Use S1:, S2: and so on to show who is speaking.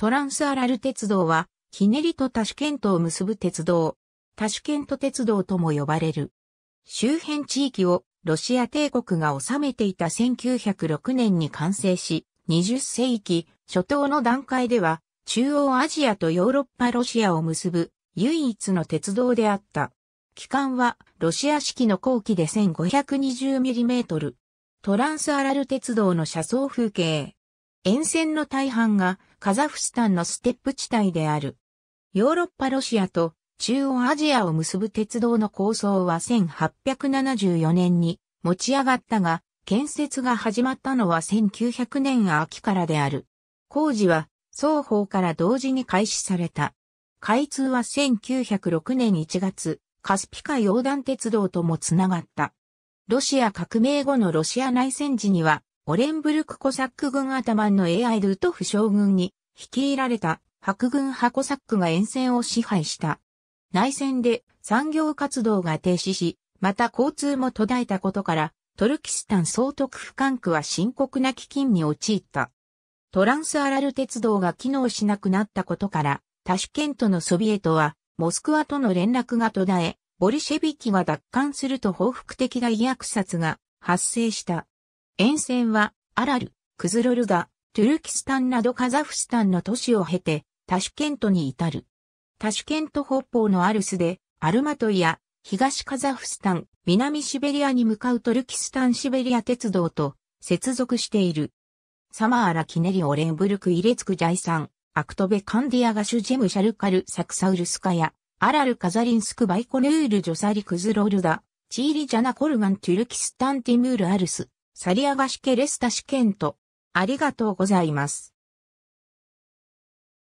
S1: トラン
S2: スアラル鉄道は、ひねりとタシュケントを結ぶ鉄道、タシュケント鉄道とも呼ばれる。周辺地域をロシア帝国が治めていた1906年に完成し、20世紀初頭の段階では、中央アジアとヨーロッパロシアを結ぶ唯一の鉄道であった。期間はロシア式の後期で 1520mm。トランスアラル鉄道の車窓風景。沿線の大半がカザフスタンのステップ地帯である。ヨーロッパロシアと中央アジアを結ぶ鉄道の構想は1874年に持ち上がったが、建設が始まったのは1900年秋からである。工事は双方から同時に開始された。開通は1906年1月、カスピ海横断鉄道ともつながった。ロシア革命後のロシア内戦時には、オレンブルクコサック軍頭のエアイ・ルート不将軍に率いられた白軍箱サックが沿線を支配した。内戦で産業活動が停止し、また交通も途絶えたことから、トルキスタン総督府管区は深刻な基金に陥った。トランスアラル鉄道が機能しなくなったことから、タシュケントのソビエトは、モスクワとの連絡が途絶え、ボリシェビキは奪還すると報復的大虐殺が発生した。沿線は、アラル、クズロルダ、トゥルキスタンなどカザフスタンの都市を経て、タシュケントに至る。タシュケント北方のアルスで、アルマトイや、東カザフスタン、南シベリアに向かうトルキスタンシベリア鉄道と接続している。サマーラ・キネリ・オレンブルク・イレツク・ジャイサン、アクトベ・カンディアガシュ・ジェム・シャルカル・サクサウルスカヤ、アラル・カザリンスク・バイコヌール・ジョサリ・クズロルダ、チーリ・ジャナ・コルガン・トゥルキスタン・ティムール・アルス、サリアガシ・ケレスタ・シケント、ありがとうございます。